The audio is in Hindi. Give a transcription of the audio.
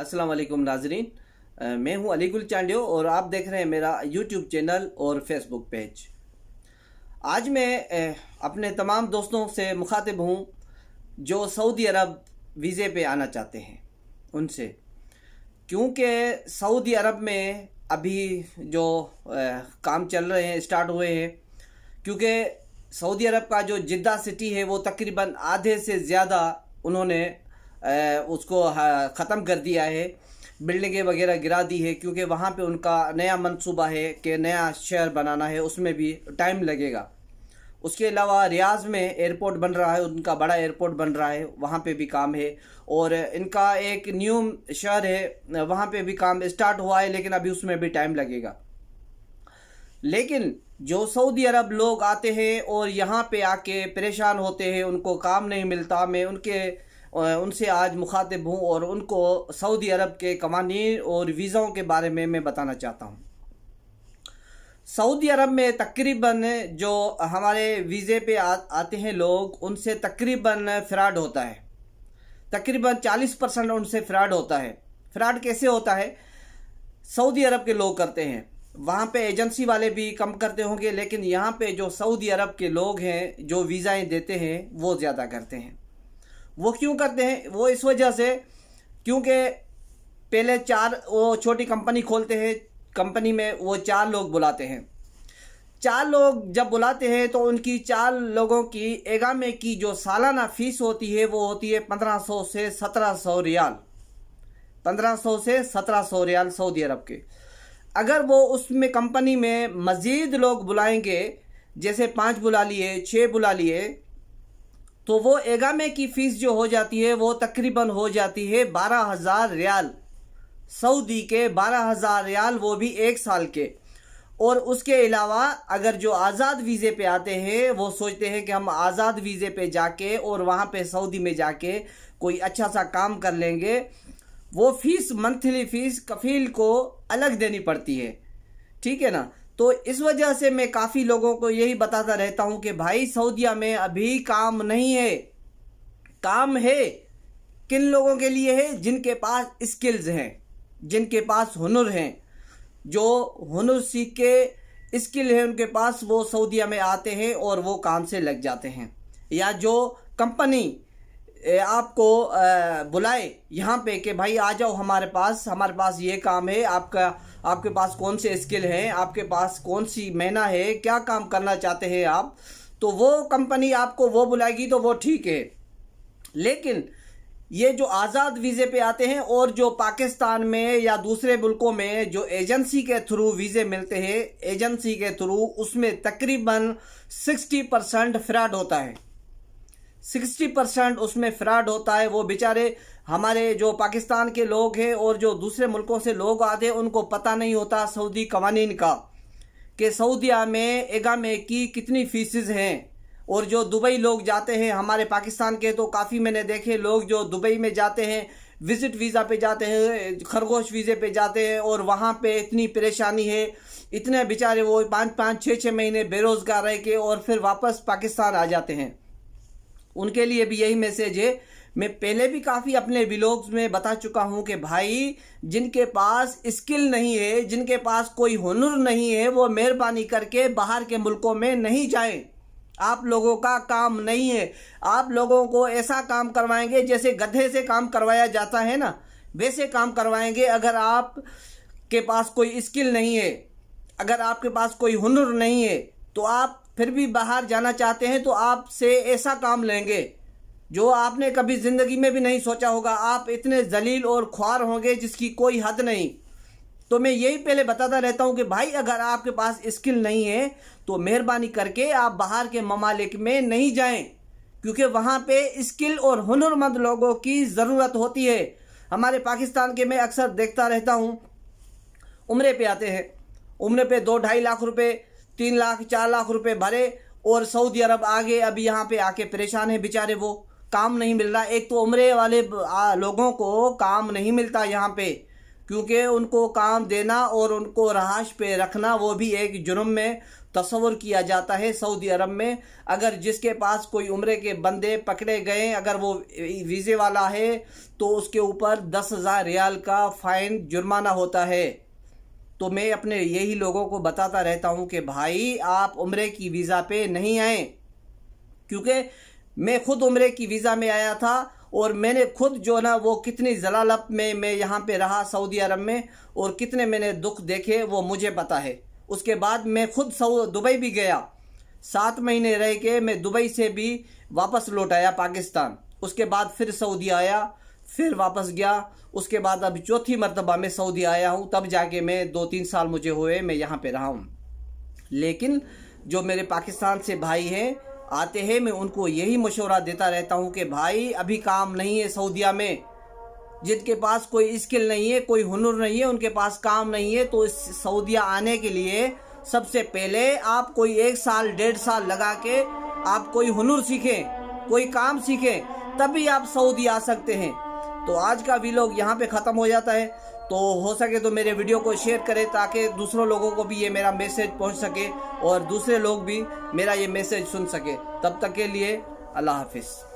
अस्सलाम वालेकुम नाजरीन मैं हूं अलीगुल चांडियो और आप देख रहे हैं मेरा यूट्यूब चैनल और फेसबुक पेज आज मैं अपने तमाम दोस्तों से मुखातिब हूं जो सऊदी अरब वीज़े पे आना चाहते हैं उनसे क्योंकि सऊदी अरब में अभी जो काम चल रहे हैं स्टार्ट हुए हैं क्योंकि सऊदी अरब का जो जिद्दा सिटी है वो तकरीबन आधे से ज़्यादा उन्होंने उसको ख़त्म कर दिया है बिल्डिंगें वगैरह गिरा दी है क्योंकि वहाँ पे उनका नया मंसूबा है कि नया शहर बनाना है उसमें भी टाइम लगेगा उसके अलावा रियाज में एयरपोर्ट बन रहा है उनका बड़ा एयरपोर्ट बन रहा है वहाँ पे भी काम है और इनका एक न्यू शहर है वहाँ पे भी काम स्टार्ट हुआ है लेकिन अभी उसमें भी टाइम लगेगा लेकिन जो सऊदी अरब लोग आते हैं और यहाँ पे आके परेशान होते हैं उनको काम नहीं मिलता मैं उनके उनसे आज मुखातिब हूँ और उनको सऊदी अरब के कवानीन और वीज़ाओं के बारे में मैं बताना चाहता हूँ सऊदी अरब में तकरीबन जो हमारे वीज़े पे आ, आते हैं लोग उनसे तकरीबन फ्रॉड होता है तकरीबन 40 परसेंट उनसे फ्रॉड होता है फ्रॉड कैसे होता है सऊदी अरब के लोग करते हैं वहाँ पे एजेंसी वाले भी कम करते होंगे लेकिन यहाँ पे जो सऊदी अरब के लोग हैं जो वीज़ाएँ देते हैं वो ज़्यादा करते हैं वो क्यों करते हैं वो इस वजह से क्योंकि पहले चार वो छोटी कंपनी खोलते हैं कंपनी में वो चार लोग बुलाते हैं चार लोग जब बुलाते हैं तो उनकी चार लोगों की एगामे की जो सालाना फीस होती है वो होती है पंद्रह सौ से सत्रह सौ रियाल पंद्रह सौ से सत्रह सौ रियाल सऊदी अरब के अगर वो उसमें कंपनी में मज़ीद लोग बुलाएंगे जैसे पाँच बुला लिए छः बुला लिए तो वो एगामे की फीस जो हो जाती है वो तकरीबन हो जाती है बारह हज़ार रियाल सऊदी के बारह हज़ार रियाल वो भी एक साल के और उसके अलावा अगर जो आज़ाद वीज़े पे आते हैं वो सोचते हैं कि हम आज़ाद वीज़े पे जाके और वहाँ पे सऊदी में जाके कोई अच्छा सा काम कर लेंगे वो फीस मंथली फीस कफील को अलग देनी पड़ती है ठीक है ना तो इस वजह से मैं काफ़ी लोगों को यही बताता रहता हूं कि भाई सऊदिया में अभी काम नहीं है काम है किन लोगों के लिए है जिनके पास स्किल्स हैं जिनके पास हुनर हैं जो हुनर सीख के स्किल है उनके पास वो सऊदिया में आते हैं और वो काम से लग जाते हैं या जो कंपनी आपको बुलाए यहाँ पे कि भाई आ जाओ हमारे पास हमारे पास ये काम है आपका आपके पास कौन से स्किल हैं आपके पास कौन सी मैना है क्या काम करना चाहते हैं आप तो वो कंपनी आपको वो बुलाएगी तो वो ठीक है लेकिन ये जो आज़ाद वीज़े पे आते हैं और जो पाकिस्तान में या दूसरे मुल्कों में जो एजेंसी के थ्रू वीज़े मिलते हैं एजेंसी के थ्रू उसमें तकरीबन 60 परसेंट फ्रॉड होता है सिक्सटी परसेंट उसमें फ्रॉड होता है वो बेचारे हमारे जो पाकिस्तान के लोग हैं और जो दूसरे मुल्कों से लोग आते हैं उनको पता नहीं होता सऊदी कवानीन का कि सऊदिया में एगा में की कितनी फीस हैं और जो दुबई लोग जाते हैं हमारे पाकिस्तान के तो काफ़ी मैंने देखे लोग जो दुबई में जाते हैं विज़िट वीज़ा पे जाते हैं खरगोश वीज़े पे जाते हैं और वहाँ पे इतनी परेशानी है इतने बेचारे वो पाँच पाँच छः छः महीने बेरोज़गार रह के और फिर वापस पाकिस्तान आ जाते हैं उनके लिए भी यही मैसेज है मैं पहले भी काफ़ी अपने ब्लॉग्स में बता चुका हूं कि भाई जिनके पास स्किल नहीं है जिनके पास कोई हुनर नहीं है वो मेहरबानी करके बाहर के मुल्कों में नहीं जाएं आप लोगों का काम नहीं है आप लोगों को ऐसा काम करवाएंगे जैसे गधे से काम करवाया जाता है ना वैसे काम करवाएंगे अगर आप के पास कोई स्किल नहीं है अगर आपके पास कोई हुनर नहीं है तो आप फिर भी बाहर जाना चाहते हैं तो आपसे ऐसा काम लेंगे जो आपने कभी ज़िंदगी में भी नहीं सोचा होगा आप इतने जलील और ख्वार होंगे जिसकी कोई हद नहीं तो मैं यही पहले बताता रहता हूँ कि भाई अगर आपके पास स्किल नहीं है तो मेहरबानी करके आप बाहर के ममालिक में नहीं जाएं क्योंकि वहाँ पे स्किल और हुनरमंद लोगों की ज़रूरत होती है हमारे पाकिस्तान के मैं अक्सर देखता रहता हूँ उम्र पे आते हैं उम्र पे दो ढाई लाख रुपए तीन लाख चार लाख रुपए भरे और सऊदी अरब आ गए अभी यहाँ पे आके परेशान है बेचारे वो काम नहीं मिल रहा एक तो उम्र वाले लोगों को काम नहीं मिलता यहाँ पे क्योंकि उनको काम देना और उनको रहाश पे रखना वो भी एक जुर्म में तस्वर किया जाता है सऊदी अरब में अगर जिसके पास कोई उम्र के बंदे पकड़े गए अगर वो वीज़े वाला है तो उसके ऊपर दस हज़ार रियाल का फ़ाइन जुर्माना होता है तो मैं अपने यही लोगों को बताता रहता हूँ कि भाई आप उम्र की वीज़ा पे नहीं आए क्योंकि मैं ख़ुद उम्र की वीज़ा में आया था और मैंने खुद जो ना वो कितनी जलालप में मैं यहाँ पे रहा सऊदी अरब में और कितने मैंने दुख देखे वो मुझे पता है उसके बाद मैं खुद दुबई भी गया सात महीने रह के मैं दुबई से भी वापस लौट आया पाकिस्तान उसके बाद फिर सऊदी आया फिर वापस गया उसके बाद अभी चौथी मरतबा में सऊदी आया हूँ तब जाके मैं दो तीन साल मुझे हुए मैं यहाँ पे रहा हूँ लेकिन जो मेरे पाकिस्तान से भाई हैं आते हैं मैं उनको यही मशवरा देता रहता हूँ कि भाई अभी काम नहीं है सऊदिया में जिनके पास कोई स्किल नहीं है कोई हुनर नहीं है उनके पास काम नहीं है तो इस सऊदिया आने के लिए सबसे पहले आप कोई एक साल डेढ़ साल लगा के आप कोई हुनर सीखें कोई काम सीखें तभी आप सऊदी आ सकते हैं तो आज का वीलॉग यहाँ पे ख़त्म हो जाता है तो हो सके तो मेरे वीडियो को शेयर करें ताकि दूसरों लोगों को भी ये मेरा मैसेज पहुँच सके और दूसरे लोग भी मेरा ये मैसेज सुन सके तब तक के लिए अल्लाह हाफिज़